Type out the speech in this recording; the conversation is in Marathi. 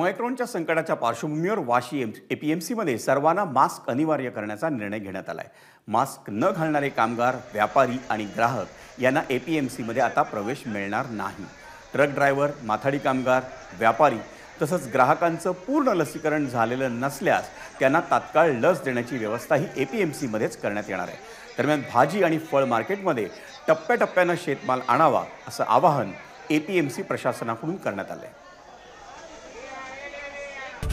ओमायक्रॉनच्या संकटाच्या पार्श्वभूमीवर Vashi M A P M सीमध्ये सर्वांना मास्क अनिवार्य करण्याचा निर्णय घेण्यात आला आहे मास्क न घालणारे कामगार व्यापारी आणि ग्राहक यांना ए पी एम सीमध्ये आता प्रवेश मिळणार नाही ट्रक ड्रायव्हर माथाडी कामगार व्यापारी तसंच ग्राहकांचं पूर्ण लसीकरण झालेलं नसल्यास त्यांना तात्काळ लस देण्याची व्यवस्था ही ए पी एम सीमध्येच करण्यात येणार आहे दरम्यान भाजी आणि फळ मार्केटमध्ये टप्प्याटप्प्यानं शेतमाल आणावा असं आवाहन ए पी एम सी प्रशासनाकडून करण्यात आलं आहे